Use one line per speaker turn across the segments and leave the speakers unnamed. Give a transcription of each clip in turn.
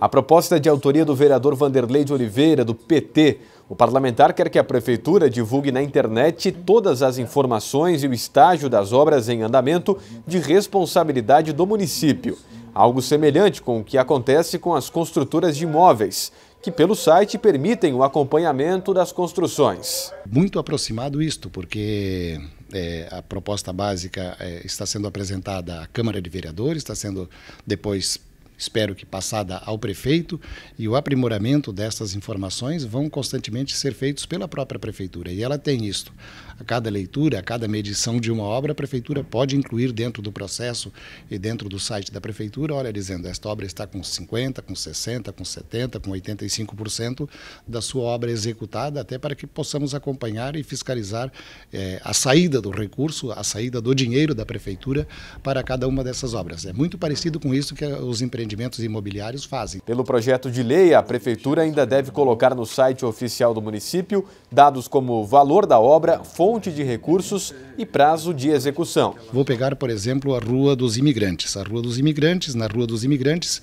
A proposta é de autoria do vereador Vanderlei de Oliveira, do PT. O parlamentar quer que a prefeitura divulgue na internet todas as informações e o estágio das obras em andamento de responsabilidade do município. Algo semelhante com o que acontece com as construtoras de imóveis, que pelo site permitem o acompanhamento das construções.
Muito aproximado isto, porque é, a proposta básica é, está sendo apresentada à Câmara de Vereadores, está sendo depois espero que passada ao prefeito, e o aprimoramento dessas informações vão constantemente ser feitos pela própria prefeitura. E ela tem isto. A cada leitura, a cada medição de uma obra, a prefeitura pode incluir dentro do processo e dentro do site da prefeitura, olha, dizendo, esta obra está com 50, com 60, com 70, com 85% da sua obra executada, até para que possamos acompanhar e fiscalizar eh, a saída do recurso, a saída do dinheiro da prefeitura para cada uma dessas obras. É muito parecido com isso que os empreendedores empreendimentos imobiliários fazem.
Pelo projeto de lei, a Prefeitura ainda deve colocar no site oficial do município dados como valor da obra, fonte de recursos e prazo de execução. Vou
pegar, por exemplo, a Rua dos Imigrantes. A Rua dos Imigrantes, na Rua dos Imigrantes,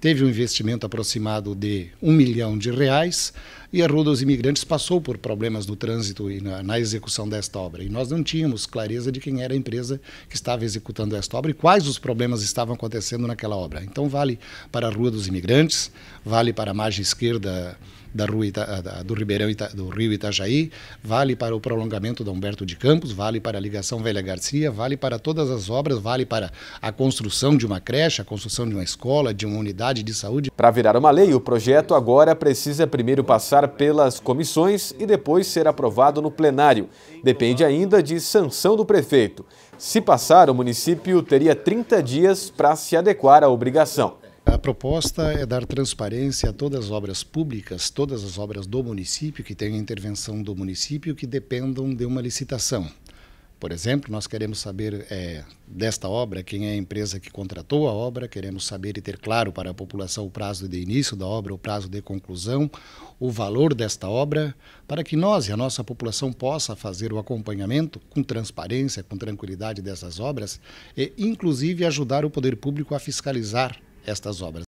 teve um investimento aproximado de um milhão de reais. E a Rua dos Imigrantes passou por problemas no trânsito e na, na execução desta obra. E nós não tínhamos clareza de quem era a empresa que estava executando esta obra e quais os problemas estavam acontecendo naquela obra. Então, vale para a Rua dos Imigrantes, vale para a margem esquerda da rua Ita, do, Ribeirão Ita, do Rio Itajaí, vale para o prolongamento da Humberto de Campos, vale para a ligação Velha Garcia, vale para todas as obras, vale para a construção de uma creche, a construção de uma escola, de uma unidade de saúde. Para
virar uma lei, o projeto agora precisa primeiro passar passar pelas comissões e depois ser aprovado no plenário. Depende ainda de sanção do prefeito. Se passar, o município teria 30 dias para se adequar à obrigação.
A proposta é dar transparência a todas as obras públicas, todas as obras do município que tenham intervenção do município que dependam de uma licitação. Por exemplo, nós queremos saber é, desta obra quem é a empresa que contratou a obra, queremos saber e ter claro para a população o prazo de início da obra, o prazo de conclusão, o valor desta obra, para que nós e a nossa população possa fazer o acompanhamento com transparência, com tranquilidade dessas obras e, inclusive, ajudar o poder público a fiscalizar estas obras.